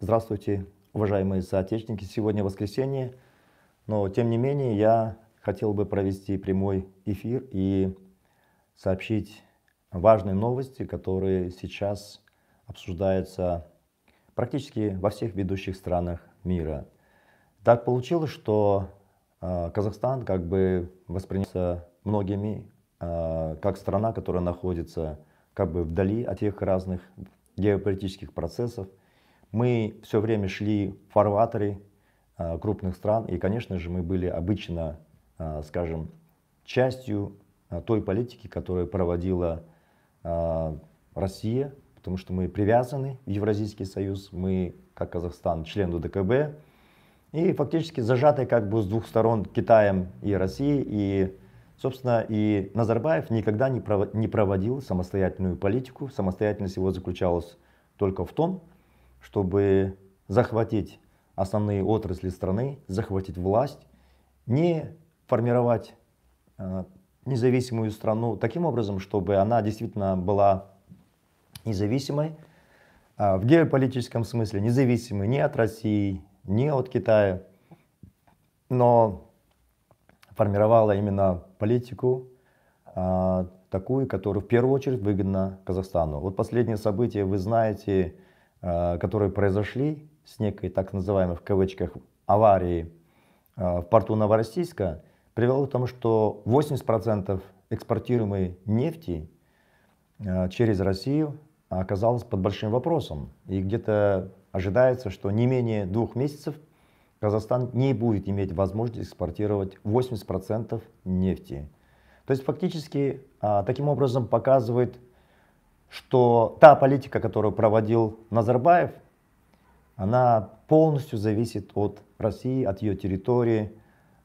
Здравствуйте, уважаемые соотечественники. Сегодня воскресенье, но тем не менее я хотел бы провести прямой эфир и сообщить важные новости, которые сейчас обсуждаются практически во всех ведущих странах мира. Так получилось, что э, Казахстан как бы воспринимается многими э, как страна, которая находится как бы вдали от тех разных геополитических процессов, мы все время шли в фарватеры э, крупных стран, и, конечно же, мы были обычно, э, скажем, частью э, той политики, которую проводила Россия, потому что мы привязаны в Евразийский союз, мы, как Казахстан, член ДКБ и фактически зажаты как бы с двух сторон Китаем и Россией, и, собственно, и Назарбаев никогда не проводил самостоятельную политику, самостоятельность его заключалась только в том, чтобы захватить основные отрасли страны, захватить власть, не формировать э, независимую страну таким образом, чтобы она действительно была независимой, а, в геополитическом смысле независимой ни от России, ни от Китая, но формировала именно политику а, такую, которая в первую очередь выгодна Казахстану. Вот последние события, вы знаете, Э, которые произошли с некой так называемой в кавычках аварии э, в порту Новороссийска, привело к тому, что 80% экспортируемой нефти э, через Россию оказалось под большим вопросом. И где-то ожидается, что не менее двух месяцев Казахстан не будет иметь возможности экспортировать 80% нефти. То есть фактически таким образом показывает что та политика, которую проводил Назарбаев, она полностью зависит от России, от ее территории,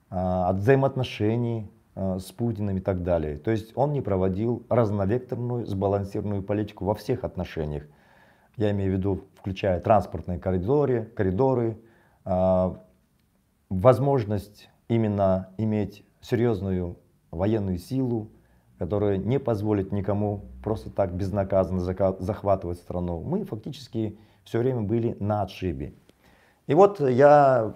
а, от взаимоотношений а, с Путиным и так далее. То есть он не проводил разновекторную, сбалансированную политику во всех отношениях. Я имею в виду, включая транспортные коридоры, коридоры а, возможность именно иметь серьезную военную силу, которая не позволит никому просто так безнаказанно захватывать страну. Мы фактически все время были на отшибе. И вот я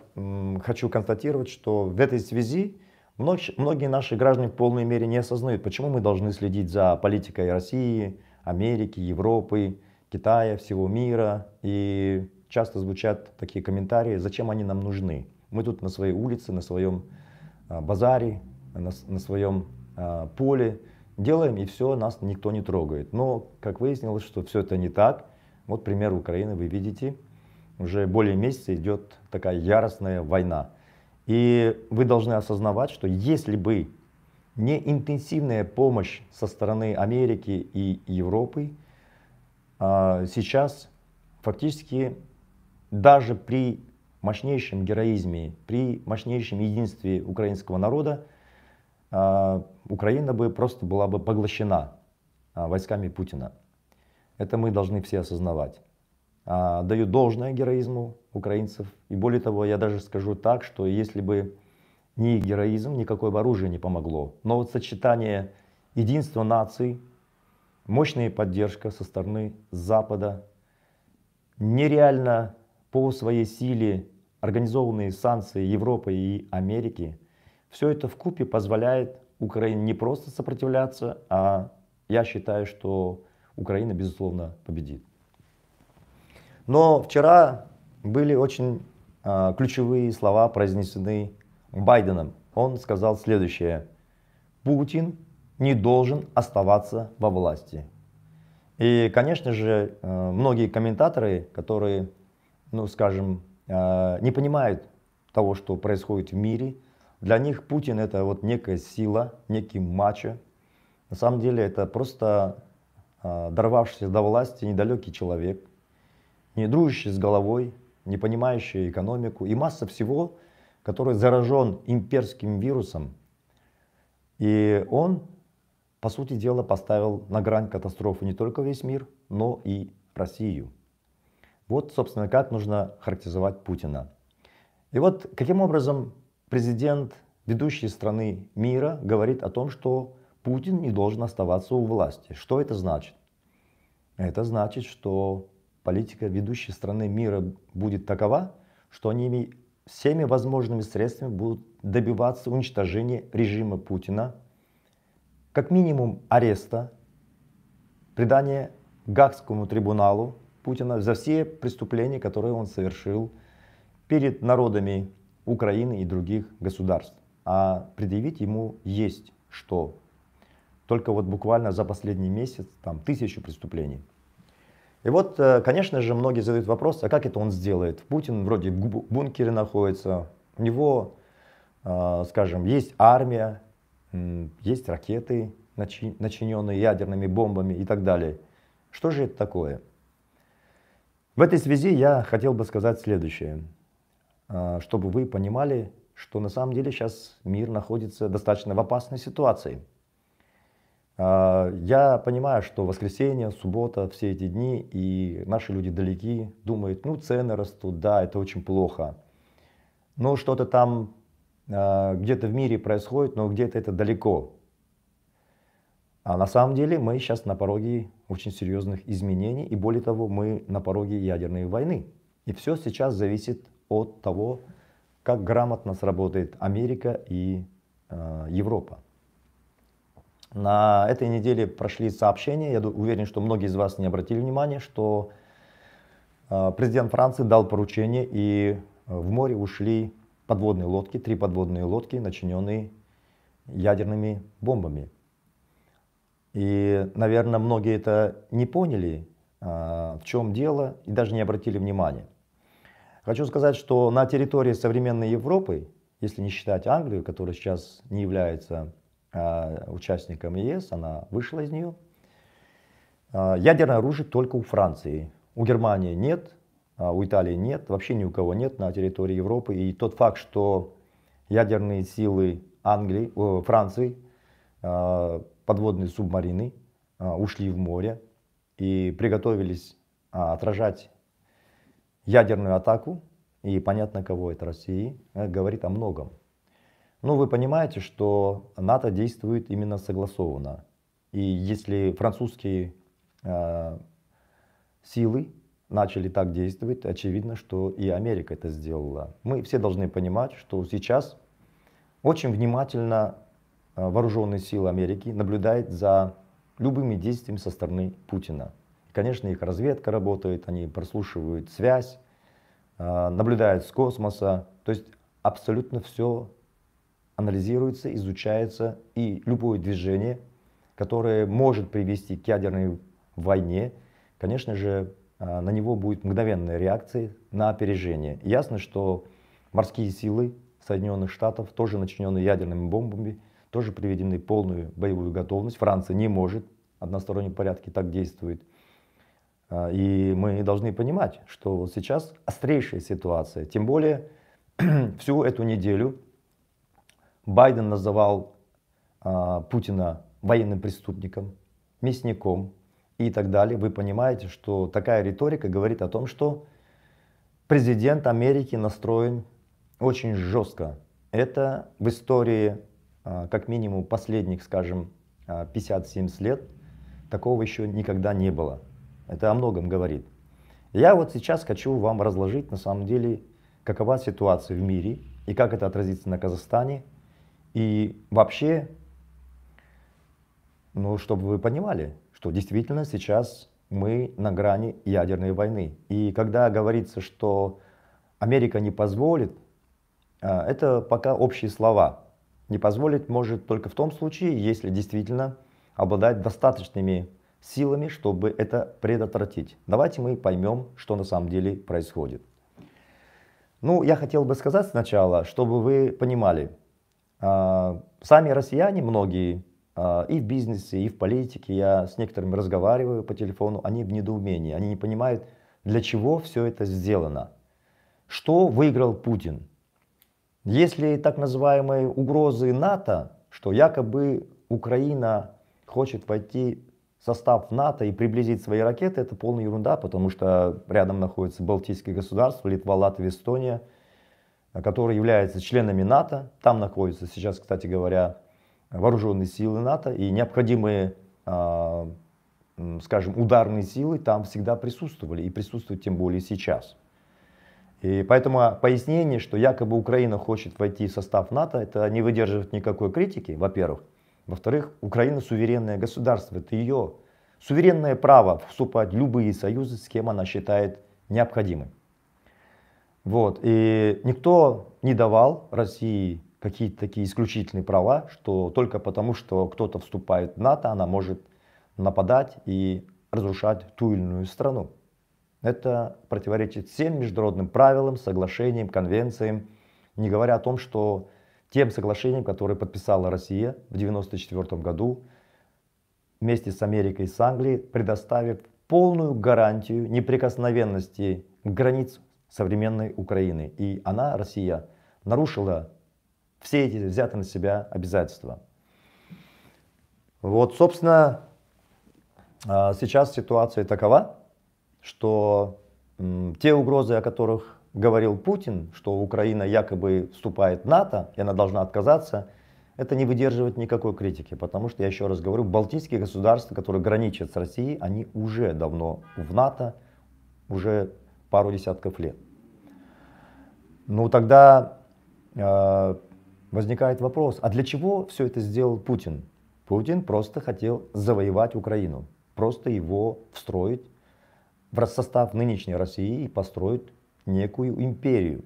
хочу констатировать, что в этой связи многие наши граждане в полной мере не осознают, почему мы должны следить за политикой России, Америки, Европы, Китая, всего мира. И часто звучат такие комментарии, зачем они нам нужны. Мы тут на своей улице, на своем а, базаре, на, на своем а, поле делаем и все, нас никто не трогает. Но, как выяснилось, что все это не так. Вот пример Украины вы видите. Уже более месяца идет такая яростная война. И вы должны осознавать, что если бы не интенсивная помощь со стороны Америки и Европы, а, сейчас фактически даже при мощнейшем героизме, при мощнейшем единстве украинского народа а, Украина бы просто была бы поглощена а, войсками Путина. Это мы должны все осознавать. А, Даю должное героизму украинцев. И более того, я даже скажу так, что если бы не их героизм, никакое оружие не помогло. Но вот сочетание единства наций, мощная поддержка со стороны Запада, нереально по своей силе организованные санкции Европы и Америки – все это в купе позволяет Украине не просто сопротивляться, а я считаю, что Украина, безусловно, победит. Но вчера были очень а, ключевые слова произнесены Байденом. Он сказал следующее. Путин не должен оставаться во власти. И, конечно же, э, многие комментаторы, которые, ну, скажем, э, не понимают того, что происходит в мире, для них Путин это вот некая сила, некий мачо. На самом деле это просто э, дорвавшийся до власти недалекий человек, не дружащий с головой, не понимающий экономику и масса всего, который заражен имперским вирусом. И он, по сути дела, поставил на грань катастрофы не только весь мир, но и Россию. Вот, собственно, как нужно характеризовать Путина. И вот каким образом президент ведущей страны мира говорит о том, что Путин не должен оставаться у власти. Что это значит? Это значит, что политика ведущей страны мира будет такова, что они всеми возможными средствами будут добиваться уничтожения режима Путина, как минимум ареста, предания Гагскому трибуналу Путина за все преступления, которые он совершил перед народами Украины и других государств. А предъявить ему есть что. Только вот буквально за последний месяц там тысячу преступлений. И вот, э, конечно же, многие задают вопрос, а как это он сделает? Путин вроде в бункере находится, у него, э, скажем, есть армия, есть ракеты, начиненные ядерными бомбами и так далее. Что же это такое? В этой связи я хотел бы сказать следующее. А, чтобы вы понимали, что на самом деле сейчас мир находится достаточно в опасной ситуации. А, я понимаю, что воскресенье, суббота, все эти дни, и наши люди далеки, думают, ну цены растут, да, это очень плохо. Но что-то там а, где-то в мире происходит, но где-то это далеко. А на самом деле мы сейчас на пороге очень серьезных изменений, и более того, мы на пороге ядерной войны. И все сейчас зависит от того, как грамотно сработает Америка и э, Европа. На этой неделе прошли сообщения, я уверен, что многие из вас не обратили внимания, что э, президент Франции дал поручение и э, в море ушли подводные лодки, три подводные лодки, начиненные ядерными бомбами. И, наверное, многие это не поняли, э, в чем дело, и даже не обратили внимания. Хочу сказать, что на территории современной Европы, если не считать Англию, которая сейчас не является э, участником ЕС, она вышла из нее, э, ядерное оружие только у Франции. У Германии нет, э, у Италии нет, вообще ни у кого нет на территории Европы. И тот факт, что ядерные силы Англии, э, Франции, э, подводные субмарины э, ушли в море и приготовились э, отражать ядерную атаку, и понятно, кого это России, э, говорит о многом. Но ну, вы понимаете, что НАТО действует именно согласованно. И если французские э, силы начали так действовать, очевидно, что и Америка это сделала. Мы все должны понимать, что сейчас очень внимательно э, вооруженные силы Америки наблюдают за любыми действиями со стороны Путина. Конечно, их разведка работает, они прослушивают связь, э, наблюдают с космоса. То есть абсолютно все анализируется, изучается, и любое движение, которое может привести к ядерной войне, конечно же, э, на него будет мгновенная реакция на опережение. Ясно, что морские силы Соединенных Штатов, тоже начиненные ядерными бомбами, тоже приведены в полную боевую готовность. Франция не может, односторонний порядке так действует. А, и мы должны понимать, что вот сейчас острейшая ситуация. Тем более, всю эту неделю Байден называл а, Путина военным преступником, мясником и так далее. Вы понимаете, что такая риторика говорит о том, что президент Америки настроен очень жестко. Это в истории а, как минимум последних, скажем, 50-70 а, лет такого еще никогда не было. Это о многом говорит. Я вот сейчас хочу вам разложить на самом деле, какова ситуация в мире и как это отразится на Казахстане. И вообще, ну, чтобы вы понимали, что действительно сейчас мы на грани ядерной войны. И когда говорится, что Америка не позволит, а, это пока общие слова. Не позволит может только в том случае, если действительно обладать достаточными силами, чтобы это предотвратить. Давайте мы поймем, что на самом деле происходит. Ну, я хотел бы сказать сначала, чтобы вы понимали, а, сами россияне многие а, и в бизнесе, и в политике, я с некоторыми разговариваю по телефону, они в недоумении, они не понимают, для чего все это сделано. Что выиграл Путин? Если так называемые угрозы НАТО, что якобы Украина хочет войти состав НАТО и приблизить свои ракеты, это полная ерунда, потому что рядом находятся Балтийские государства, Литва, Латвия, Эстония, э, которые являются членами НАТО. Там находятся сейчас, кстати говоря, вооруженные силы НАТО и необходимые, а, скажем, ударные силы там всегда присутствовали и присутствуют тем более сейчас. И поэтому пояснение, что якобы Украина хочет войти в состав НАТО, это не выдерживает никакой критики, во-первых. Во-вторых, Украина суверенное государство, это ее суверенное право вступать в любые союзы, с кем она считает необходимым. Вот. И никто не давал России какие-то такие исключительные права, что только потому, что кто-то вступает в НАТО, она может нападать и разрушать ту или иную страну. Это противоречит всем международным правилам, соглашениям, конвенциям, не говоря о том, что тем соглашением, которое подписала Россия в 1994 году вместе с Америкой и с Англией, предоставив полную гарантию неприкосновенности границ современной Украины. И она, Россия, нарушила все эти взятые на себя обязательства. Вот, собственно, а, сейчас ситуация такова, что те угрозы, о которых говорил Путин, что Украина якобы вступает в НАТО, и она должна отказаться, это не выдерживает никакой критики, потому что, я еще раз говорю, балтийские государства, которые граничат с Россией, они уже давно в НАТО, уже пару десятков лет. Ну тогда э, возникает вопрос, а для чего все это сделал Путин? Путин просто хотел завоевать Украину, просто его встроить в состав нынешней России и построить некую империю.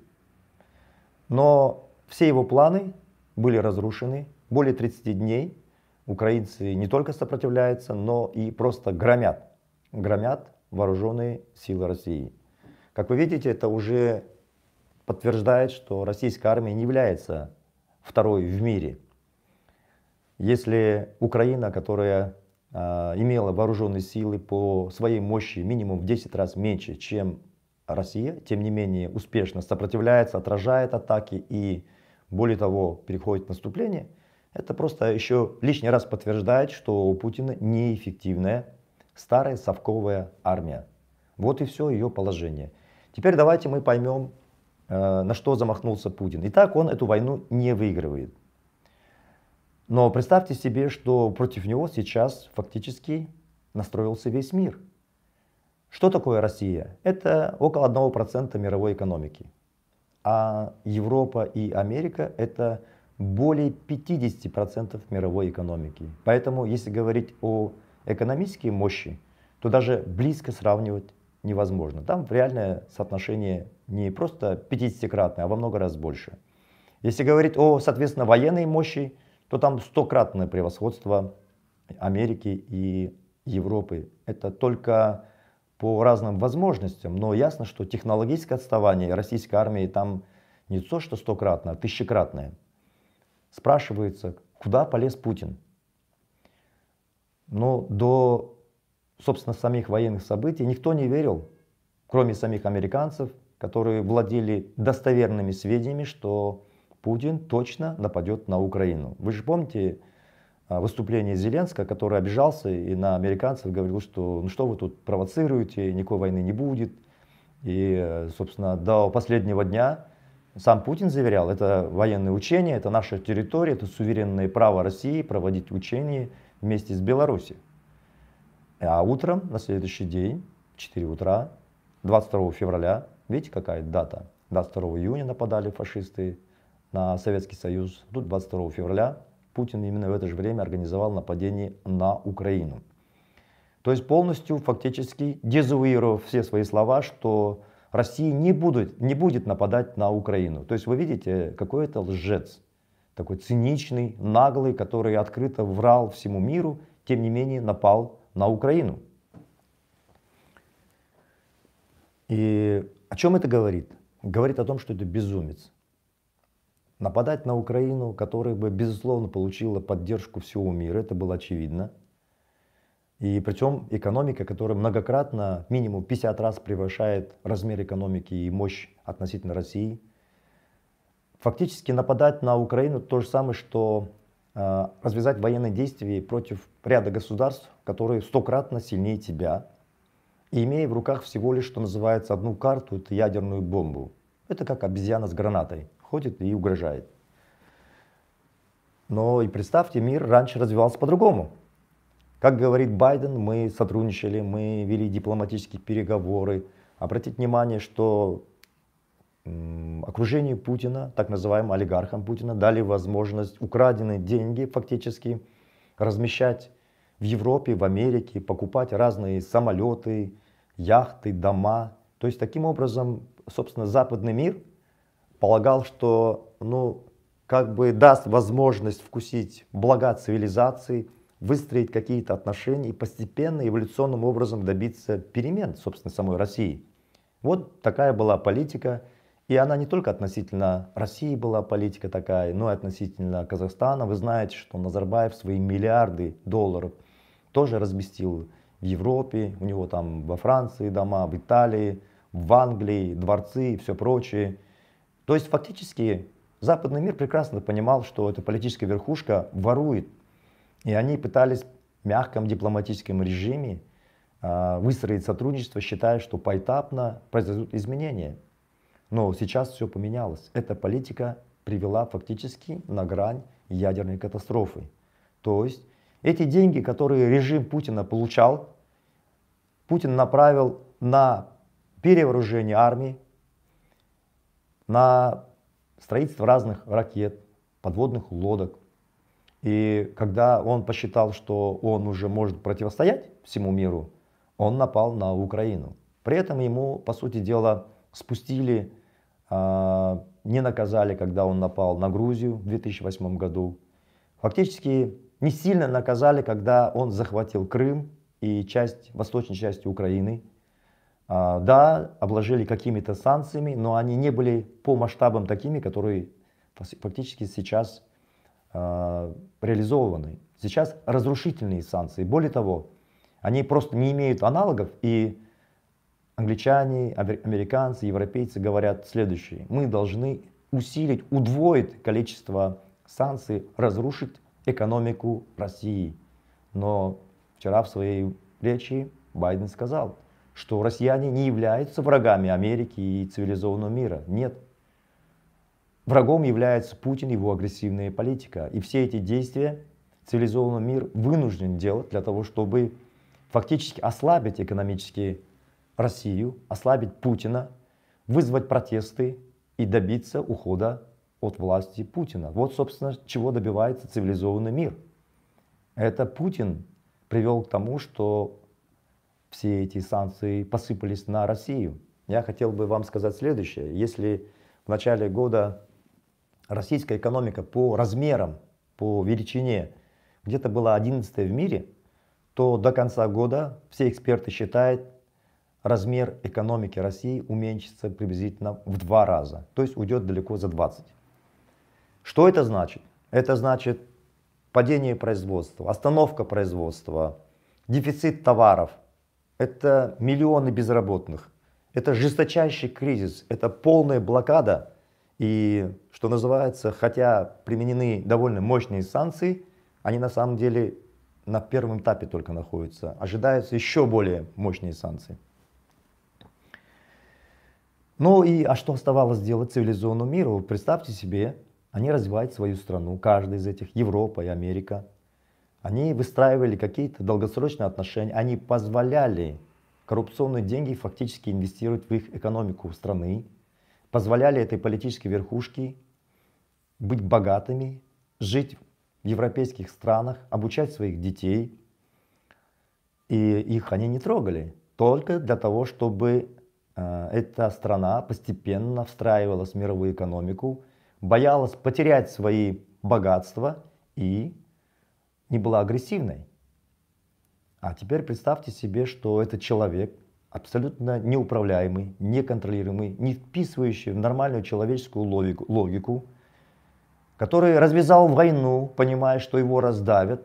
Но все его планы были разрушены. Более 30 дней украинцы не только сопротивляются, но и просто громят. Громят вооруженные силы России. Как вы видите, это уже подтверждает, что российская армия не является второй в мире. Если Украина, которая э, имела вооруженные силы по своей мощи минимум в 10 раз меньше, чем Россия, тем не менее, успешно сопротивляется, отражает атаки и, более того, переходит в наступление, это просто еще лишний раз подтверждает, что у Путина неэффективная старая совковая армия. Вот и все ее положение. Теперь давайте мы поймем, э, на что замахнулся Путин. Итак, он эту войну не выигрывает. Но представьте себе, что против него сейчас фактически настроился весь мир – что такое Россия? Это около 1% мировой экономики. А Европа и Америка – это более 50% мировой экономики. Поэтому, если говорить о экономической мощи, то даже близко сравнивать невозможно. Там реальное соотношение не просто 50-кратное, а во много раз больше. Если говорить о, соответственно, военной мощи, то там стократное превосходство Америки и Европы. Это только по разным возможностям, но ясно, что технологическое отставание российской армии там не то, что стократное, а тысячекратное. Спрашивается, куда полез Путин? Но до, собственно, самих военных событий никто не верил, кроме самих американцев, которые владели достоверными сведениями, что Путин точно нападет на Украину. Вы же помните, а, выступление Зеленского, который обижался и на американцев говорил, что ну что вы тут провоцируете, никакой войны не будет. И, э, собственно, до последнего дня сам Путин заверял, это военные учения, это наша территория, это суверенное право России проводить учения вместе с Беларусью. А утром, на следующий день, в 4 утра, 22 февраля, видите, какая дата? 22 июня нападали фашисты на Советский Союз, тут 22 февраля Путин именно в это же время организовал нападение на Украину. То есть полностью фактически дезавуировав все свои слова, что Россия не будет, не будет нападать на Украину. То есть вы видите, какой это лжец, такой циничный, наглый, который открыто врал всему миру, тем не менее напал на Украину. И о чем это говорит? Говорит о том, что это безумец. Нападать на Украину, которая бы, безусловно, получила поддержку всего мира, это было очевидно. И причем экономика, которая многократно, минимум 50 раз превышает размер экономики и мощь относительно России. Фактически нападать на Украину то же самое, что э, развязать военные действия против ряда государств, которые стократно сильнее тебя, и имея в руках всего лишь, что называется, одну карту, это ядерную бомбу. Это как обезьяна с гранатой ходит и угрожает. Но и представьте, мир раньше развивался по-другому. Как говорит Байден, мы сотрудничали, мы вели дипломатические переговоры. Обратите внимание, что окружению Путина, так называемым олигархам Путина, дали возможность украденные деньги фактически размещать в Европе, в Америке, покупать разные самолеты, яхты, дома. То есть таким образом, собственно, западный мир – полагал, что ну, как бы даст возможность вкусить блага цивилизации, выстроить какие-то отношения и постепенно эволюционным образом добиться перемен, собственно, самой России. Вот такая была политика. И она не только относительно России была политика такая, но и относительно Казахстана. Вы знаете, что Назарбаев свои миллиарды долларов тоже разместил в Европе, у него там во Франции дома, в Италии, в Англии, дворцы и все прочее. То есть фактически западный мир прекрасно понимал, что эта политическая верхушка ворует. И они пытались в мягком дипломатическом режиме а, выстроить сотрудничество, считая, что поэтапно произойдут изменения. Но сейчас все поменялось. Эта политика привела фактически на грань ядерной катастрофы. То есть эти деньги, которые режим Путина получал, Путин направил на перевооружение армии, на строительство разных ракет, подводных лодок. И когда он посчитал, что он уже может противостоять всему миру, он напал на Украину. При этом ему, по сути дела, спустили, а, не наказали, когда он напал на Грузию в 2008 году. Фактически не сильно наказали, когда он захватил Крым и часть, восточной части Украины – а, да, обложили какими-то санкциями, но они не были по масштабам такими, которые фактически сейчас а, реализованы. Сейчас разрушительные санкции. Более того, они просто не имеют аналогов, и англичане, американцы, европейцы говорят следующее. Мы должны усилить, удвоить количество санкций, разрушить экономику России. Но вчера в своей речи Байден сказал, что россияне не являются врагами Америки и цивилизованного мира. Нет. Врагом является Путин, его агрессивная политика. И все эти действия цивилизованный мир вынужден делать для того, чтобы фактически ослабить экономически Россию, ослабить Путина, вызвать протесты и добиться ухода от власти Путина. Вот, собственно, чего добивается цивилизованный мир. Это Путин привел к тому, что все эти санкции посыпались на Россию. Я хотел бы вам сказать следующее. Если в начале года российская экономика по размерам, по величине где-то была 11 в мире, то до конца года все эксперты считают, размер экономики России уменьшится приблизительно в два раза, то есть уйдет далеко за 20. Что это значит? Это значит падение производства, остановка производства, дефицит товаров, это миллионы безработных, это жесточайший кризис, это полная блокада. И, что называется, хотя применены довольно мощные санкции, они на самом деле на первом этапе только находятся. Ожидаются еще более мощные санкции. Ну и а что оставалось делать цивилизованному миру? Представьте себе, они развивают свою страну, каждая из этих, Европа и Америка, они выстраивали какие-то долгосрочные отношения, они позволяли коррупционные деньги фактически инвестировать в их экономику страны, позволяли этой политической верхушке быть богатыми, жить в европейских странах, обучать своих детей. И их они не трогали, только для того, чтобы э, эта страна постепенно встраивалась в мировую экономику, боялась потерять свои богатства и не была агрессивной. А теперь представьте себе, что этот человек абсолютно неуправляемый, неконтролируемый, не вписывающий в нормальную человеческую логику, логику который развязал войну, понимая, что его раздавят.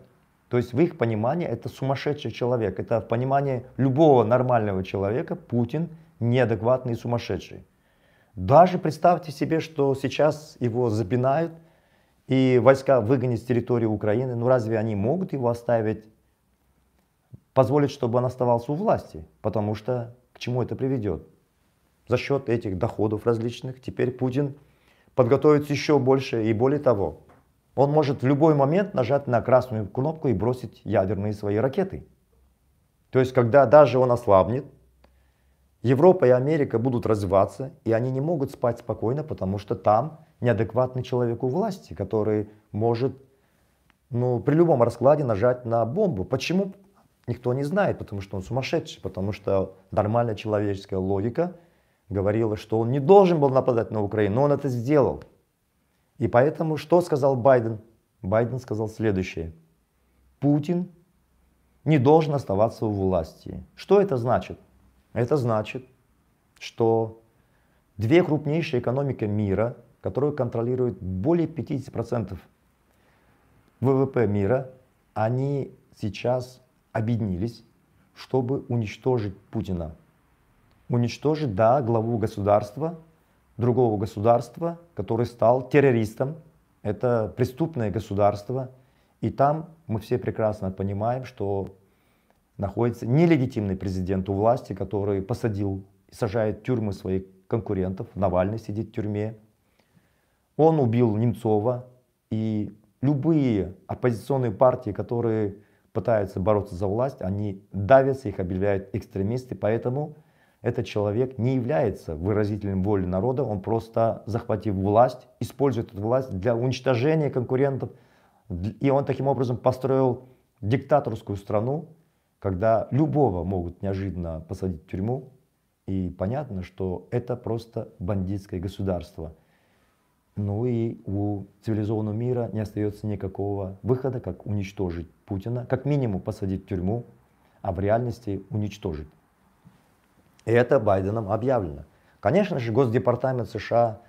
То есть в их понимании это сумасшедший человек. Это в понимании любого нормального человека Путин неадекватный и сумасшедший. Даже представьте себе, что сейчас его запинают – и войска выгонят с территории Украины, ну разве они могут его оставить, позволить, чтобы он оставался у власти? Потому что к чему это приведет? За счет этих доходов различных теперь Путин подготовится еще больше и более того, он может в любой момент нажать на красную кнопку и бросить ядерные свои ракеты. То есть, когда даже он ослабнет, Европа и Америка будут развиваться, и они не могут спать спокойно, потому что там неадекватный человек у власти, который может ну, при любом раскладе нажать на бомбу. Почему? Никто не знает, потому что он сумасшедший, потому что нормальная человеческая логика говорила, что он не должен был нападать на Украину, но он это сделал. И поэтому что сказал Байден? Байден сказал следующее. Путин не должен оставаться у власти. Что это значит? Это значит, что две крупнейшие экономики мира, которые контролируют более 50% ВВП мира, они сейчас объединились, чтобы уничтожить Путина. Уничтожить, да, главу государства, другого государства, который стал террористом. Это преступное государство. И там мы все прекрасно понимаем, что находится нелегитимный президент у власти, который посадил и сажает в тюрьмы своих конкурентов. Навальный сидит в тюрьме, он убил Немцова, и любые оппозиционные партии, которые пытаются бороться за власть, они давятся, их объявляют экстремисты, поэтому этот человек не является выразителем воли народа, он просто, захватив власть, использует эту власть для уничтожения конкурентов, и он таким образом построил диктаторскую страну, когда любого могут неожиданно посадить в тюрьму, и понятно, что это просто бандитское государство – ну и у цивилизованного мира не остается никакого выхода, как уничтожить Путина, как минимум посадить в тюрьму, а в реальности уничтожить. И это Байденом объявлено. Конечно же, Госдепартамент США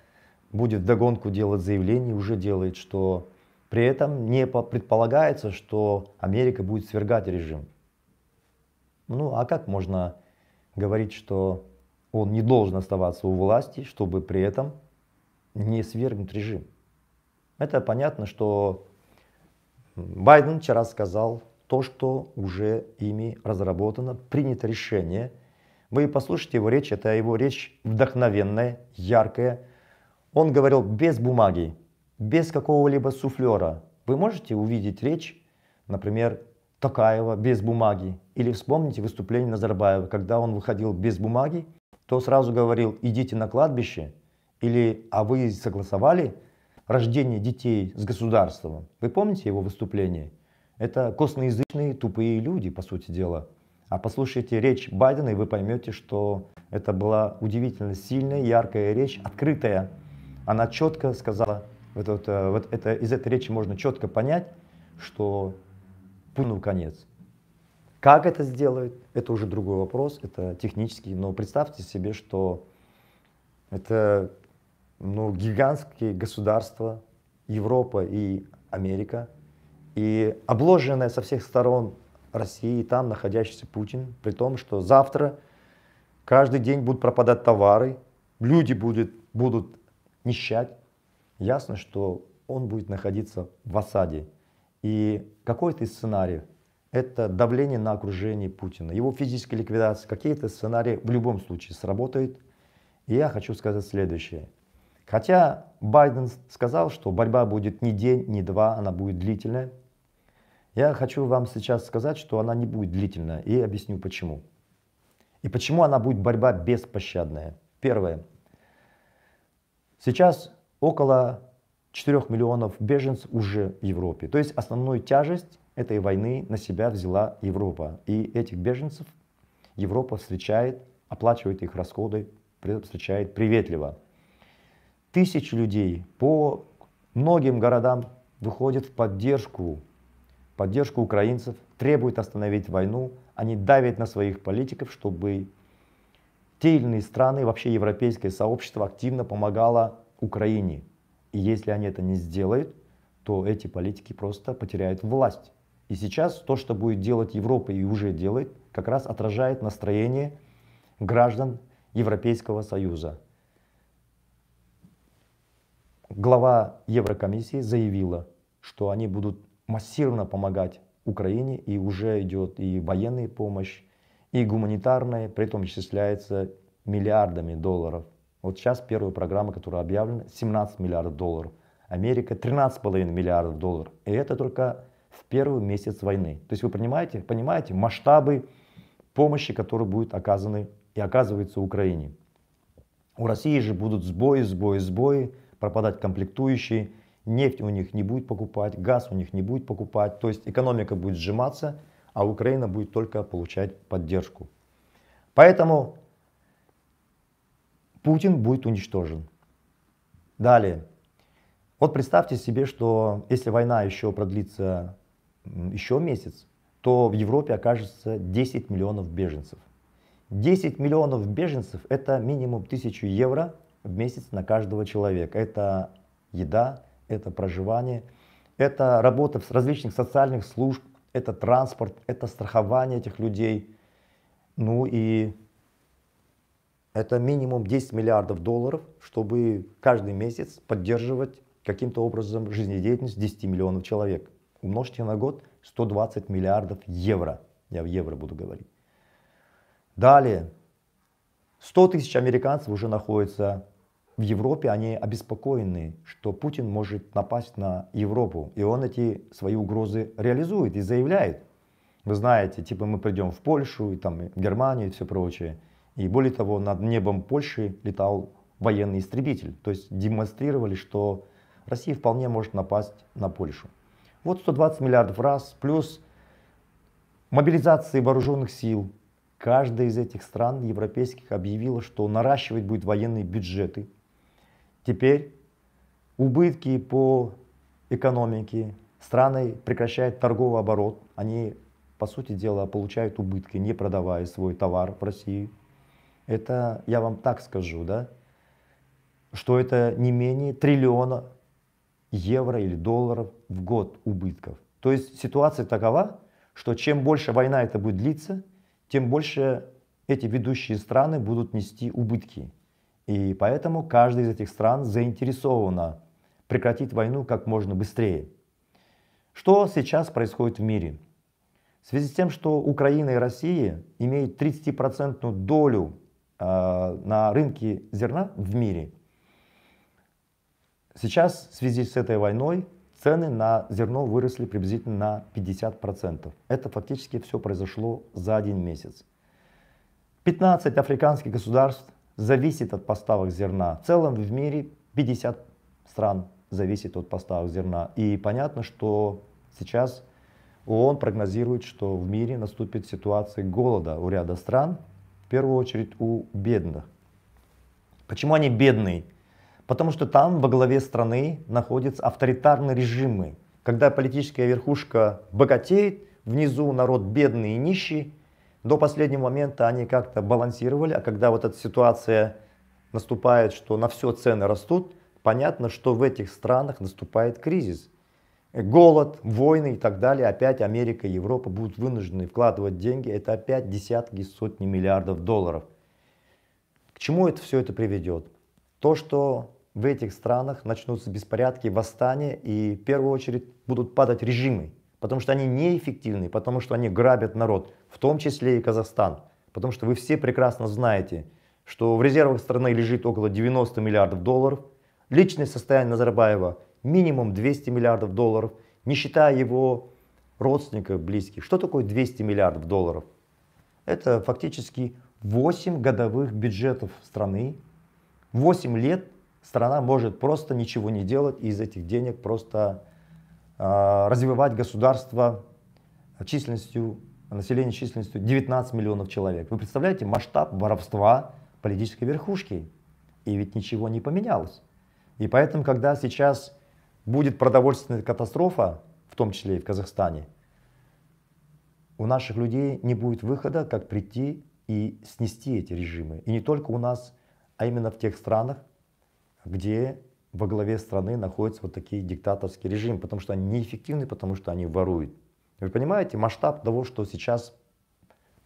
будет догонку делать заявление, уже делает, что при этом не предполагается, что Америка будет свергать режим. Ну а как можно говорить, что он не должен оставаться у власти, чтобы при этом не свергнут режим. Это понятно, что Байден вчера сказал то, что уже ими разработано, принято решение. Вы послушайте его речь, это его речь вдохновенная, яркая. Он говорил без бумаги, без какого-либо суфлера. Вы можете увидеть речь, например, Токаева без бумаги. Или вспомните выступление Назарбаева, когда он выходил без бумаги, то сразу говорил, идите на кладбище – или, а вы согласовали рождение детей с государством? Вы помните его выступление? Это косноязычные тупые люди, по сути дела. А послушайте речь Байдена, и вы поймете, что это была удивительно сильная, яркая речь, открытая. Она четко сказала, вот, вот, вот это, из этой речи можно четко понять, что Путину конец. Как это сделают, это уже другой вопрос, это технический, но представьте себе, что это ну, гигантские государства, Европа и Америка, и обложенная со всех сторон России, там находящийся Путин, при том, что завтра каждый день будут пропадать товары, люди будут, будут нищать, ясно, что он будет находиться в осаде. И какой-то из сценариев – это давление на окружение Путина, его физическая ликвидация, какие-то сценарии в любом случае сработают. И я хочу сказать следующее – Хотя Байден сказал, что борьба будет не день, не два, она будет длительная. Я хочу вам сейчас сказать, что она не будет длительная, и объясню почему. И почему она будет борьба беспощадная. Первое. Сейчас около 4 миллионов беженцев уже в Европе. То есть основную тяжесть этой войны на себя взяла Европа. И этих беженцев Европа встречает, оплачивает их расходы, встречает приветливо тысяч людей по многим городам выходят в поддержку, поддержку украинцев, требуют остановить войну, они давят на своих политиков, чтобы те или иные страны, вообще европейское сообщество активно помогало Украине. И если они это не сделают, то эти политики просто потеряют власть. И сейчас то, что будет делать Европа и уже делает, как раз отражает настроение граждан Европейского Союза глава Еврокомиссии заявила, что они будут массированно помогать Украине, и уже идет и военная помощь, и гуманитарная, при этом исчисляется миллиардами долларов. Вот сейчас первая программа, которая объявлена, 17 миллиардов долларов. Америка 13,5 миллиардов долларов. И это только в первый месяц войны. То есть вы понимаете, понимаете масштабы помощи, которые будут оказаны и оказываются Украине. У России же будут сбои, сбои, сбои пропадать комплектующие, нефть у них не будет покупать, газ у них не будет покупать, то есть экономика будет сжиматься, а Украина будет только получать поддержку. Поэтому Путин будет уничтожен. Далее. Вот представьте себе, что если война еще продлится еще месяц, то в Европе окажется 10 миллионов беженцев. 10 миллионов беженцев – это минимум 1000 евро – в месяц на каждого человека. Это еда, это проживание, это работа в различных социальных служб, это транспорт, это страхование этих людей. Ну и это минимум 10 миллиардов долларов, чтобы каждый месяц поддерживать каким-то образом жизнедеятельность 10 миллионов человек. Умножьте на год 120 миллиардов евро. Я в евро буду говорить. Далее, 100 тысяч американцев уже находятся в Европе, они обеспокоены, что Путин может напасть на Европу. И он эти свои угрозы реализует и заявляет. Вы знаете, типа мы придем в Польшу, и там Германию и все прочее. И более того, над небом Польши летал военный истребитель. То есть демонстрировали, что Россия вполне может напасть на Польшу. Вот 120 миллиардов раз, плюс мобилизации вооруженных сил, Каждая из этих стран европейских объявила, что наращивать будет военные бюджеты. Теперь убытки по экономике, страны прекращают торговый оборот, они, по сути дела, получают убытки, не продавая свой товар в России. Это, я вам так скажу, да, что это не менее триллиона евро или долларов в год убытков. То есть ситуация такова, что чем больше война это будет длиться, тем больше эти ведущие страны будут нести убытки. И поэтому каждая из этих стран заинтересована прекратить войну как можно быстрее. Что сейчас происходит в мире? В связи с тем, что Украина и Россия имеют 30% долю э, на рынке зерна в мире, сейчас в связи с этой войной Цены на зерно выросли приблизительно на 50%. Это фактически все произошло за один месяц. 15 африканских государств зависит от поставок зерна. В целом в мире 50 стран зависит от поставок зерна. И понятно, что сейчас ООН прогнозирует, что в мире наступит ситуация голода у ряда стран, в первую очередь у бедных. Почему они бедные? Потому что там во главе страны находятся авторитарные режимы. Когда политическая верхушка богатеет, внизу народ бедный и нищий, до последнего момента они как-то балансировали, а когда вот эта ситуация наступает, что на все цены растут, понятно, что в этих странах наступает кризис. Голод, войны и так далее, опять Америка и Европа будут вынуждены вкладывать деньги, это опять десятки, сотни миллиардов долларов. К чему это все это приведет? То, что в этих странах начнутся беспорядки, восстания, и в первую очередь будут падать режимы, потому что они неэффективны, потому что они грабят народ, в том числе и Казахстан. Потому что вы все прекрасно знаете, что в резервах страны лежит около 90 миллиардов долларов, личное состояние Назарбаева минимум 200 миллиардов долларов, не считая его родственников, близких. Что такое 200 миллиардов долларов? Это фактически 8 годовых бюджетов страны, 8 лет – страна может просто ничего не делать и из этих денег просто э, развивать государство численностью, население численностью 19 миллионов человек. Вы представляете масштаб воровства политической верхушки? И ведь ничего не поменялось. И поэтому, когда сейчас будет продовольственная катастрофа, в том числе и в Казахстане, у наших людей не будет выхода, как прийти и снести эти режимы. И не только у нас, а именно в тех странах, где во главе страны находятся вот такие диктаторские режимы, потому что они неэффективны, потому что они воруют. Вы понимаете, масштаб того, что сейчас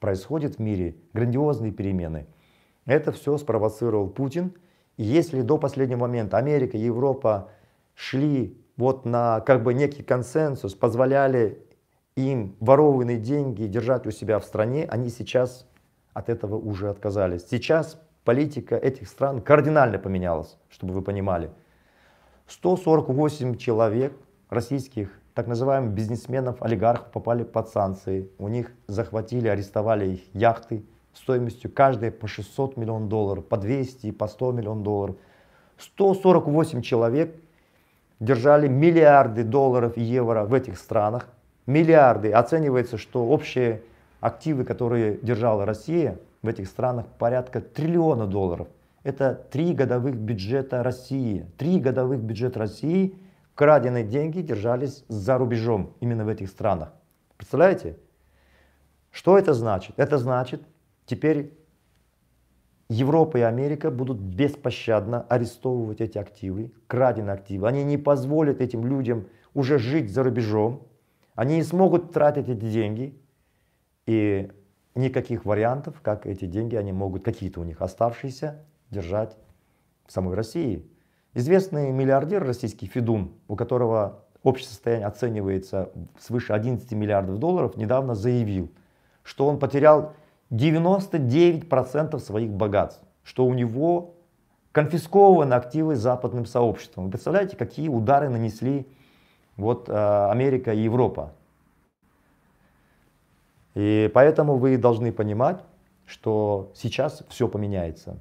происходит в мире, грандиозные перемены. Это все спровоцировал Путин. И если до последнего момента Америка, Европа шли вот на как бы некий консенсус, позволяли им ворованные деньги держать у себя в стране, они сейчас от этого уже отказались. Сейчас политика этих стран кардинально поменялась, чтобы вы понимали. 148 человек российских так называемых бизнесменов, олигархов попали под санкции. У них захватили, арестовали их яхты стоимостью каждой по 600 миллионов долларов, по 200 и по 100 миллионов долларов. 148 человек держали миллиарды долларов и евро в этих странах. Миллиарды. Оценивается, что общие активы, которые держала Россия – в этих странах порядка триллиона долларов. Это три годовых бюджета России. Три годовых бюджета России краденые деньги держались за рубежом именно в этих странах. Представляете? Что это значит? Это значит, теперь Европа и Америка будут беспощадно арестовывать эти активы, краденые активы. Они не позволят этим людям уже жить за рубежом. Они не смогут тратить эти деньги. И никаких вариантов, как эти деньги они могут, какие-то у них оставшиеся, держать в самой России. Известный миллиардер российский Федун, у которого общее состояние оценивается свыше 11 миллиардов долларов, недавно заявил, что он потерял 99% своих богатств, что у него конфискованы активы западным сообществом. Вы представляете, какие удары нанесли вот, э, Америка и Европа и поэтому вы должны понимать, что сейчас все поменяется.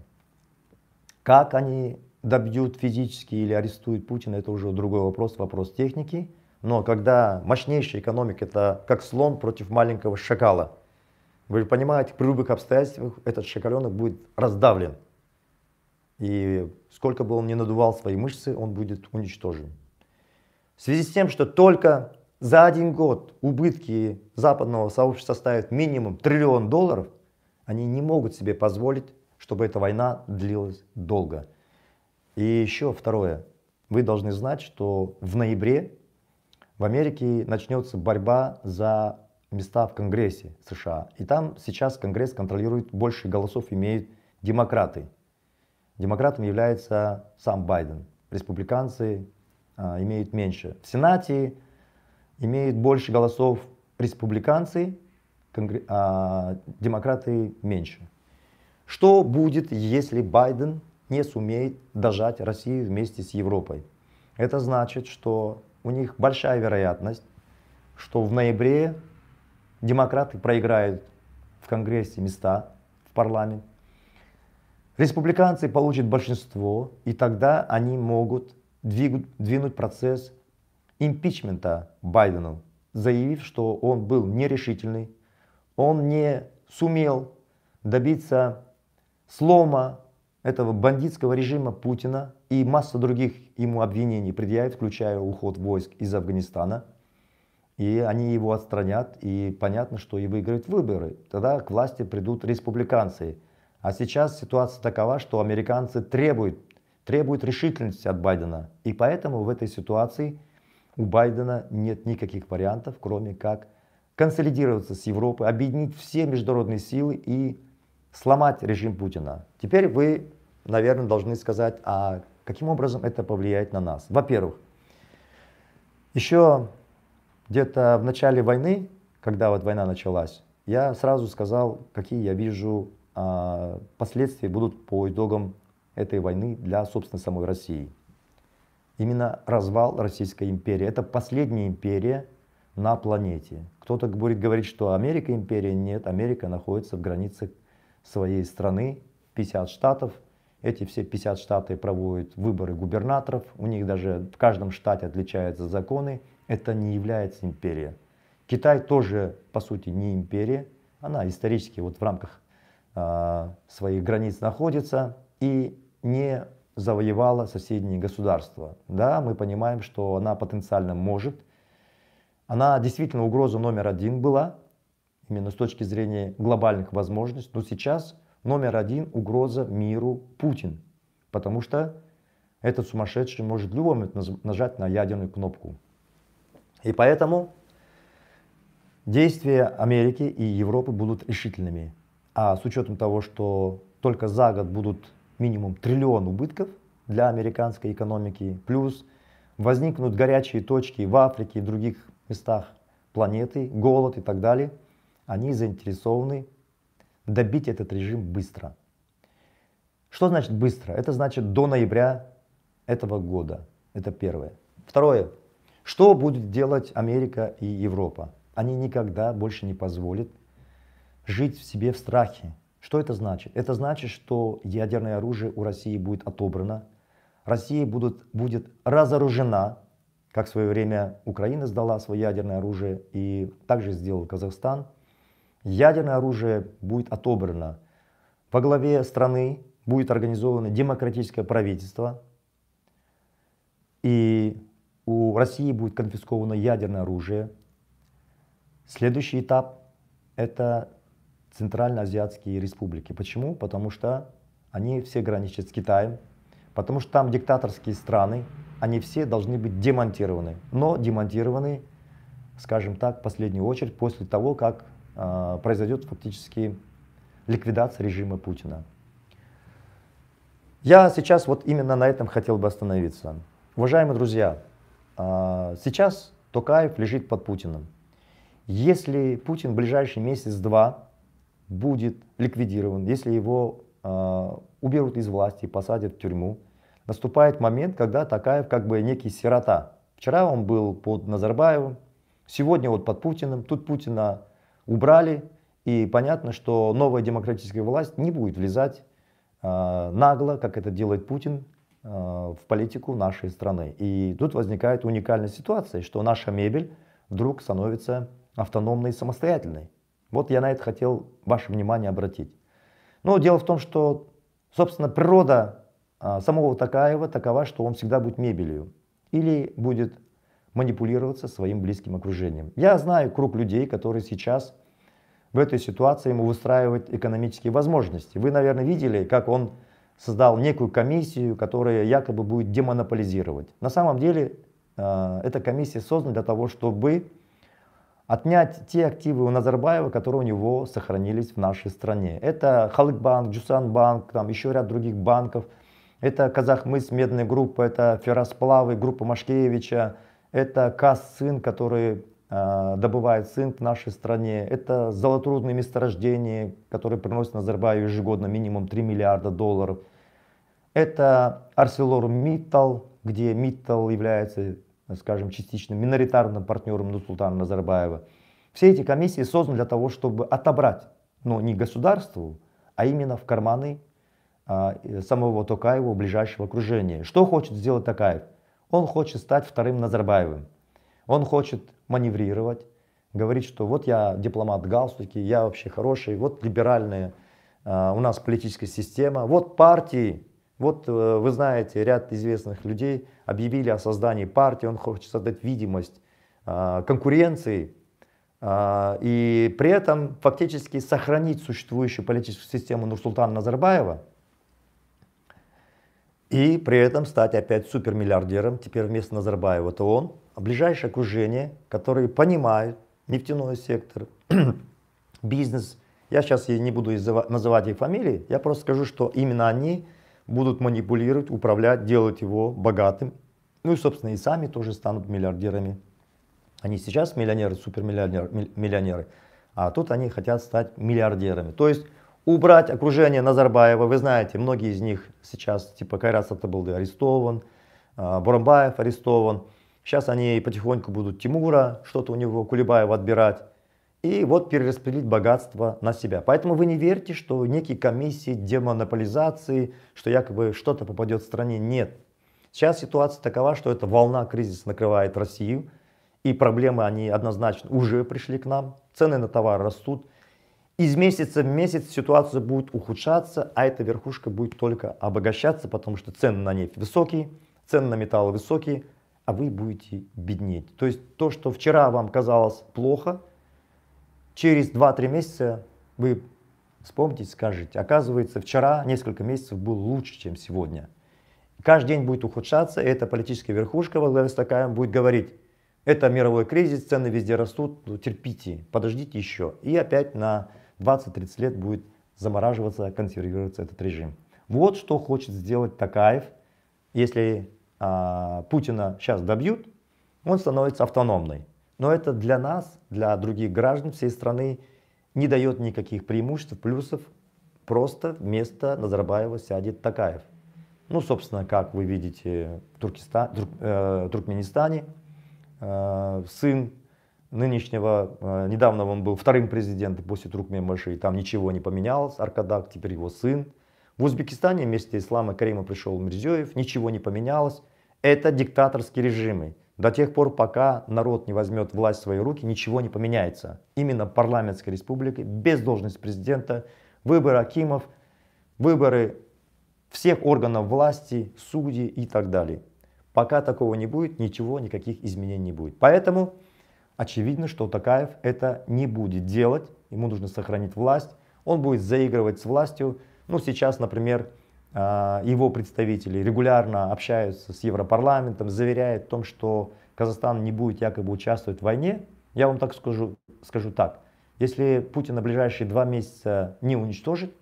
Как они добьют физически или арестуют Путина, это уже другой вопрос, вопрос техники. Но когда мощнейшая экономика, это как слон против маленького шакала. Вы понимаете, при любых обстоятельствах этот шакаленок будет раздавлен. И сколько бы он ни надувал свои мышцы, он будет уничтожен. В связи с тем, что только за один год убытки западного сообщества составят минимум триллион долларов, они не могут себе позволить, чтобы эта война длилась долго. И еще второе. Вы должны знать, что в ноябре в Америке начнется борьба за места в Конгрессе США. И там сейчас Конгресс контролирует, больше голосов имеют демократы. Демократом является сам Байден. Республиканцы а, имеют меньше. В Сенате имеют больше голосов республиканцы, конгр... а, демократы меньше. Что будет, если Байден не сумеет дожать Россию вместе с Европой? Это значит, что у них большая вероятность, что в ноябре демократы проиграют в Конгрессе места, в парламент. Республиканцы получат большинство, и тогда они могут двигать, двинуть процесс импичмента Байдену, заявив, что он был нерешительный, он не сумел добиться слома этого бандитского режима Путина и масса других ему обвинений предъявит, включая уход войск из Афганистана. И они его отстранят, и понятно, что и выиграют выборы. Тогда к власти придут республиканцы. А сейчас ситуация такова, что американцы требуют, требуют решительности от Байдена. И поэтому в этой ситуации – у Байдена нет никаких вариантов, кроме как консолидироваться с Европой, объединить все международные силы и сломать режим Путина. Теперь вы, наверное, должны сказать, а каким образом это повлияет на нас? Во-первых, еще где-то в начале войны, когда вот война началась, я сразу сказал, какие я вижу а, последствия будут по итогам этой войны для, собственно, самой России именно развал Российской империи. Это последняя империя на планете. Кто-то будет говорить, что Америка империя. Нет, Америка находится в границах своей страны, 50 штатов. Эти все 50 штаты проводят выборы губернаторов. У них даже в каждом штате отличаются законы. Это не является империя. Китай тоже, по сути, не империя. Она исторически вот в рамках э, своих границ находится и не завоевала соседние государства. Да, мы понимаем, что она потенциально может. Она действительно угроза номер один была, именно с точки зрения глобальных возможностей. Но сейчас номер один угроза миру Путин, потому что этот сумасшедший может в любой момент нажать на ядерную кнопку. И поэтому действия Америки и Европы будут решительными. А с учетом того, что только за год будут минимум триллион убытков для американской экономики, плюс возникнут горячие точки в Африке и других местах планеты, голод и так далее, они заинтересованы добить этот режим быстро. Что значит быстро? Это значит до ноября этого года. Это первое. Второе. Что будет делать Америка и Европа? Они никогда больше не позволят жить в себе в страхе, что это значит? Это значит, что ядерное оружие у России будет отобрано, Россия будет будет разоружена, как в свое время Украина сдала свое ядерное оружие и также сделал Казахстан. Ядерное оружие будет отобрано. Во главе страны будет организовано демократическое правительство, и у России будет конфисковано ядерное оружие. Следующий этап – это центральноазиатские республики. Почему? Потому что они все граничат с Китаем, потому что там диктаторские страны, они все должны быть демонтированы. Но демонтированы, скажем так, в последнюю очередь после того, как э, произойдет фактически ликвидация режима Путина. Я сейчас вот именно на этом хотел бы остановиться. Уважаемые друзья, э, сейчас Токаев лежит под Путиным. Если Путин в ближайший месяц-два будет ликвидирован, если его э, уберут из власти и посадят в тюрьму, наступает момент, когда Такаев как бы некий сирота. Вчера он был под Назарбаевым, сегодня вот под Путиным. Тут Путина убрали, и понятно, что новая демократическая власть не будет влезать э, нагло, как это делает Путин, э, в политику нашей страны. И тут возникает уникальная ситуация, что наша мебель вдруг становится автономной и самостоятельной. Вот я на это хотел ваше внимание обратить. Но дело в том, что, собственно, природа а, самого Такаева такова, что он всегда будет мебелью или будет манипулироваться своим близким окружением. Я знаю круг людей, которые сейчас в этой ситуации ему выстраивают экономические возможности. Вы, наверное, видели, как он создал некую комиссию, которая якобы будет демонополизировать. На самом деле, а, эта комиссия создана для того, чтобы отнять те активы у Назарбаева, которые у него сохранились в нашей стране. Это Халыкбанк, Джусанбанк, там еще ряд других банков. Это Казахмыс, Медная группа, это Ферросплавы, группа Машкевича, это Кассын, который э, добывает цинк в нашей стране. Это золотрудные месторождения, которые приносят Назарбаеву ежегодно минимум 3 миллиарда долларов. Это ArcelorMittal, где Mittal является скажем, частично миноритарным партнером Нурсултана Назарбаева. Все эти комиссии созданы для того, чтобы отобрать, но не государству, а именно в карманы а, э, самого Токаева, ближайшего окружения. Что хочет сделать Токаев? Он хочет стать вторым Назарбаевым. Он хочет маневрировать, говорить, что вот я дипломат галстуки, я вообще хороший, вот либеральная а, у нас политическая система, вот партии, вот э, вы знаете, ряд известных людей объявили о создании партии, он хочет создать видимость а, конкуренции а, и при этом фактически сохранить существующую политическую систему Нурсултана Назарбаева и при этом стать опять супермиллиардером, теперь вместо Назарбаева, это он, ближайшее окружение, которые понимают нефтяной сектор, бизнес. Я сейчас не буду называть их фамилии, я просто скажу, что именно они – будут манипулировать, управлять, делать его богатым. Ну и, собственно, и сами тоже станут миллиардерами. Они сейчас миллионеры, супермиллионеры, миллионеры, а тут они хотят стать миллиардерами. То есть убрать окружение Назарбаева. Вы знаете, многие из них сейчас, типа Кайрат Сатабалды арестован, а, Бурамбаев арестован. Сейчас они потихоньку будут Тимура, что-то у него Кулебаева отбирать и вот перераспределить богатство на себя. Поэтому вы не верьте, что некие комиссии демонополизации, что якобы что-то попадет в стране. Нет. Сейчас ситуация такова, что эта волна кризиса накрывает Россию, и проблемы, они однозначно уже пришли к нам, цены на товар растут. Из месяца в месяц ситуация будет ухудшаться, а эта верхушка будет только обогащаться, потому что цены на нефть высокие, цены на металлы высокие, а вы будете беднеть. То есть то, что вчера вам казалось плохо – через 2-3 месяца вы вспомните, скажете, оказывается, вчера несколько месяцев был лучше, чем сегодня. Каждый день будет ухудшаться, и эта политическая верхушка во главе с такая будет говорить, это мировой кризис, цены везде растут, ну, терпите, подождите еще. И опять на 20-30 лет будет замораживаться, консервироваться этот режим. Вот что хочет сделать Такаев, если а, Путина сейчас добьют, он становится автономной. Но это для нас, для других граждан всей страны не дает никаких преимуществ, плюсов. Просто вместо Назарбаева сядет Такаев. Ну, собственно, как вы видите, в Туркестан, Турк, э, Туркменистане э, сын нынешнего, э, недавно он был вторым президентом после Туркменбаши, там ничего не поменялось, Аркадак, теперь его сын. В Узбекистане вместе ислама Карима пришел Мирзиоев, ничего не поменялось. Это диктаторские режимы. До тех пор, пока народ не возьмет власть в свои руки, ничего не поменяется. Именно парламентской республикой, без должности президента, выборы акимов, выборы всех органов власти, судей и так далее. Пока такого не будет, ничего, никаких изменений не будет. Поэтому очевидно, что Такаев это не будет делать, ему нужно сохранить власть, он будет заигрывать с властью. Ну, сейчас, например, а, его представители регулярно общаются с Европарламентом, заверяют в том, что Казахстан не будет якобы участвовать в войне, я вам так скажу, скажу так. Если Путин на ближайшие два месяца не уничтожит,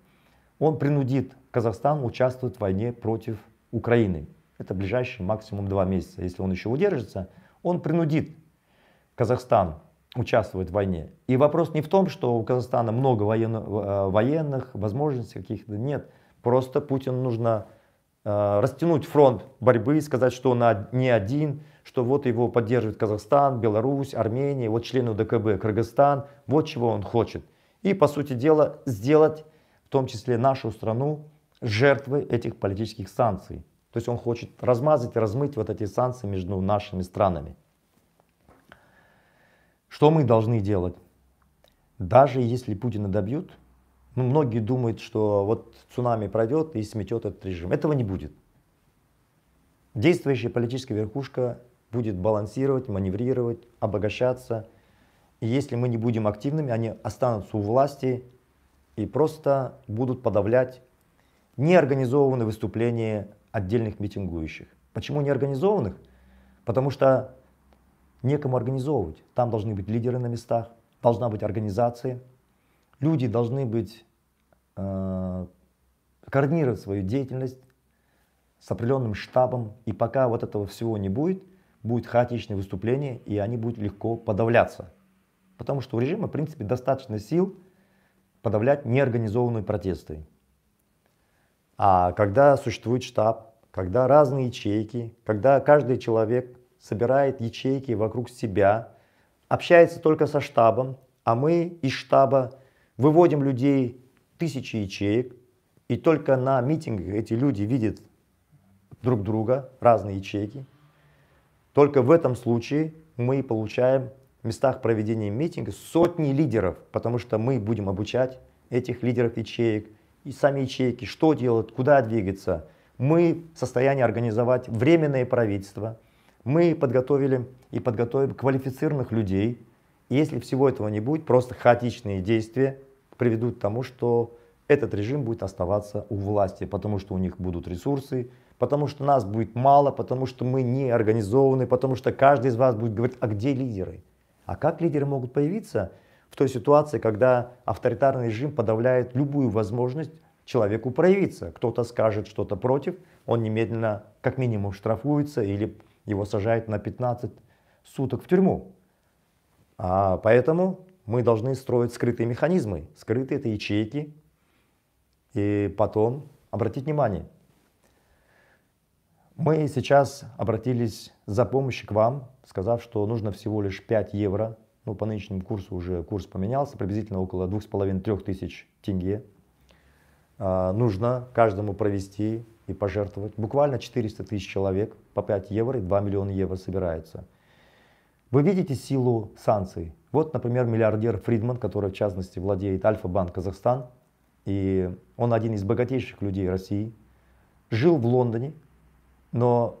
он принудит Казахстан участвовать в войне против Украины. Это ближайшие максимум два месяца. Если он еще удержится, он принудит Казахстан участвовать в войне. И вопрос не в том, что у Казахстана много военно, э, военных возможностей каких-то, нет – Просто Путин нужно э, растянуть фронт борьбы и сказать, что он не один, что вот его поддерживает Казахстан, Беларусь, Армения, вот члены ДКБ Кыргызстан, вот чего он хочет. И, по сути дела, сделать в том числе нашу страну жертвой этих политических санкций. То есть он хочет размазать, размыть вот эти санкции между нашими странами. Что мы должны делать? Даже если Путина добьют, ну, многие думают, что вот цунами пройдет и сметет этот режим. Этого не будет. Действующая политическая верхушка будет балансировать, маневрировать, обогащаться. И если мы не будем активными, они останутся у власти и просто будут подавлять неорганизованные выступления отдельных митингующих. Почему неорганизованных? Потому что некому организовывать. Там должны быть лидеры на местах, должна быть организация – Люди должны быть, э, координировать свою деятельность с определенным штабом, и пока вот этого всего не будет, будет хаотичное выступление, и они будут легко подавляться. Потому что у режима, в принципе, достаточно сил подавлять неорганизованные протесты. А когда существует штаб, когда разные ячейки, когда каждый человек собирает ячейки вокруг себя, общается только со штабом, а мы из штаба Выводим людей, тысячи ячеек, и только на митингах эти люди видят друг друга, разные ячейки. Только в этом случае мы получаем в местах проведения митинга сотни лидеров, потому что мы будем обучать этих лидеров ячеек и сами ячейки, что делать, куда двигаться. Мы в состоянии организовать временное правительство. Мы подготовили и подготовим квалифицированных людей. И если всего этого не будет, просто хаотичные действия – приведут к тому, что этот режим будет оставаться у власти, потому что у них будут ресурсы, потому что нас будет мало, потому что мы не организованы, потому что каждый из вас будет говорить, а где лидеры? А как лидеры могут появиться в той ситуации, когда авторитарный режим подавляет любую возможность человеку проявиться? Кто-то скажет что-то против, он немедленно как минимум штрафуется или его сажает на 15 суток в тюрьму. А поэтому мы должны строить скрытые механизмы. Скрытые это ячейки. И потом обратить внимание. Мы сейчас обратились за помощью к вам, сказав, что нужно всего лишь 5 евро. Ну, по нынешнему курсу уже курс поменялся, приблизительно около 2,5-3 тысяч тенге. А, нужно каждому провести и пожертвовать. Буквально 400 тысяч человек по 5 евро и 2 миллиона евро собирается. Вы видите силу санкций, вот, например, миллиардер Фридман, который в частности владеет Альфа-банк Казахстан, и он один из богатейших людей России, жил в Лондоне, но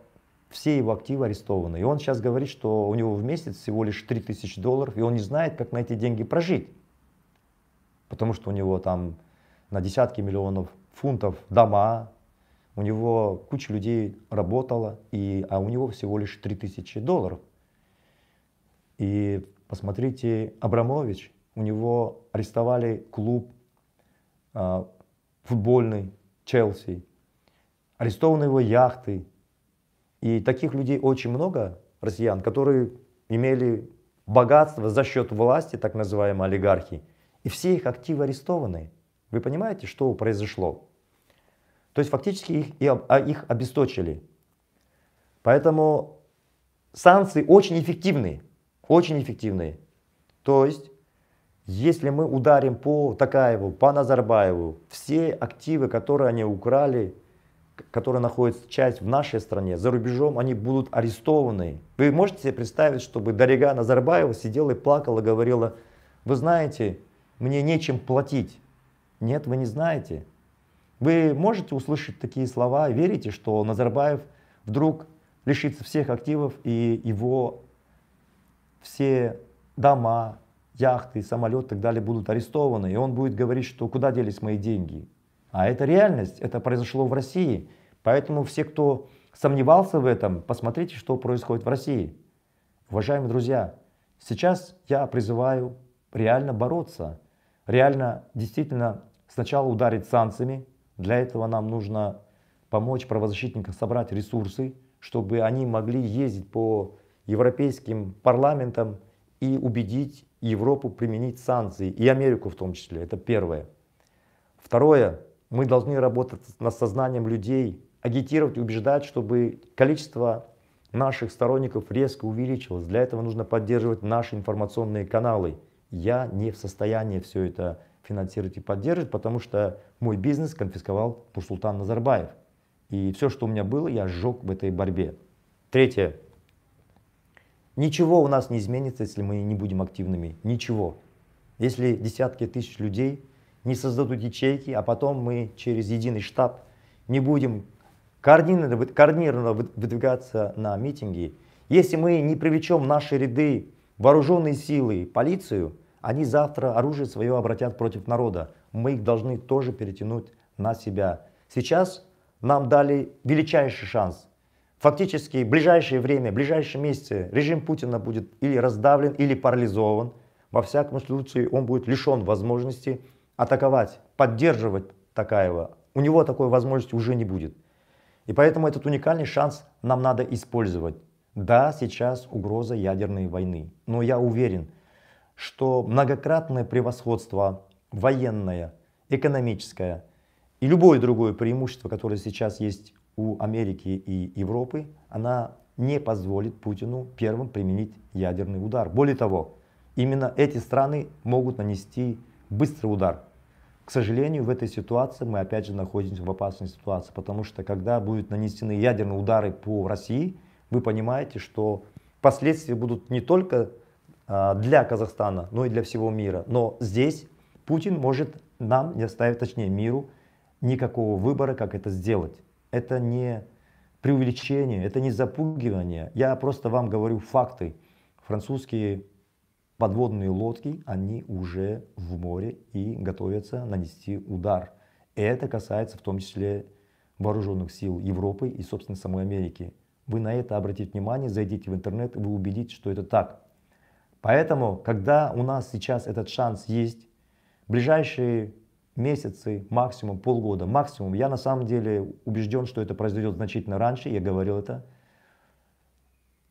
все его активы арестованы. И он сейчас говорит, что у него в месяц всего лишь 3000 долларов, и он не знает, как на эти деньги прожить. Потому что у него там на десятки миллионов фунтов дома, у него куча людей работала, и, а у него всего лишь 3000 долларов. И Посмотрите, Абрамович, у него арестовали клуб э, футбольный Челси, арестованы его яхты. И таких людей очень много, россиян, которые имели богатство за счет власти, так называемой олигархии. И все их активы арестованы. Вы понимаете, что произошло? То есть фактически их, а, их обесточили. Поэтому санкции очень эффективны очень эффективные. То есть, если мы ударим по Такаеву, по Назарбаеву, все активы, которые они украли, которые находятся часть в нашей стране, за рубежом, они будут арестованы. Вы можете себе представить, чтобы Дарига Назарбаева сидела и плакала, говорила, вы знаете, мне нечем платить. Нет, вы не знаете. Вы можете услышать такие слова, верите, что Назарбаев вдруг лишится всех активов и его все дома, яхты, самолет и так далее будут арестованы, и он будет говорить, что куда делись мои деньги. А это реальность, это произошло в России. Поэтому все, кто сомневался в этом, посмотрите, что происходит в России. Уважаемые друзья, сейчас я призываю реально бороться, реально действительно сначала ударить санкциями. Для этого нам нужно помочь правозащитникам собрать ресурсы, чтобы они могли ездить по Европейским парламентом и убедить Европу применить санкции, и Америку в том числе. Это первое. Второе, мы должны работать над сознанием людей, агитировать, убеждать, чтобы количество наших сторонников резко увеличилось. Для этого нужно поддерживать наши информационные каналы. Я не в состоянии все это финансировать и поддерживать, потому что мой бизнес конфисковал Нурсултан Назарбаев. И все, что у меня было, я сжег в этой борьбе. Третье. Ничего у нас не изменится, если мы не будем активными. Ничего. Если десятки тысяч людей не создадут ячейки, а потом мы через единый штаб не будем координированно, выдвигаться на митинги, если мы не привлечем в наши ряды вооруженные силы, полицию, они завтра оружие свое обратят против народа. Мы их должны тоже перетянуть на себя. Сейчас нам дали величайший шанс Фактически в ближайшее время, в ближайшие месяцы режим Путина будет или раздавлен, или парализован. Во всяком случае, он будет лишен возможности атаковать, поддерживать Такаева. У него такой возможности уже не будет. И поэтому этот уникальный шанс нам надо использовать. Да, сейчас угроза ядерной войны, но я уверен, что многократное превосходство военное, экономическое и любое другое преимущество, которое сейчас есть у Америки и Европы, она не позволит Путину первым применить ядерный удар. Более того, именно эти страны могут нанести быстрый удар. К сожалению, в этой ситуации мы опять же находимся в опасной ситуации, потому что когда будут нанесены ядерные удары по России, вы понимаете, что последствия будут не только а, для Казахстана, но и для всего мира. Но здесь Путин может нам не оставить, точнее миру, никакого выбора, как это сделать это не преувеличение, это не запугивание. Я просто вам говорю факты. Французские подводные лодки, они уже в море и готовятся нанести удар. И Это касается в том числе вооруженных сил Европы и, собственно, самой Америки. Вы на это обратите внимание, зайдите в интернет, вы убедитесь, что это так. Поэтому, когда у нас сейчас этот шанс есть, ближайшие месяцы, максимум полгода, максимум. Я на самом деле убежден, что это произойдет значительно раньше, я говорил это.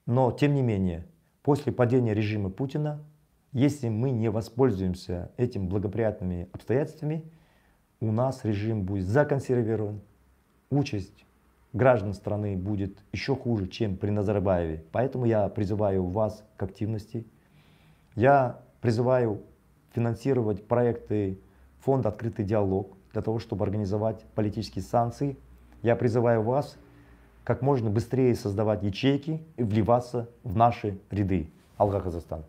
Но тем не менее, после падения режима Путина, если мы не воспользуемся этим благоприятными обстоятельствами, у нас режим будет законсервирован, участь граждан страны будет еще хуже, чем при Назарбаеве. Поэтому я призываю вас к активности. Я призываю финансировать проекты фонда «Открытый диалог» для того, чтобы организовать политические санкции. Я призываю вас как можно быстрее создавать ячейки и вливаться в наши ряды. Алга Казахстан.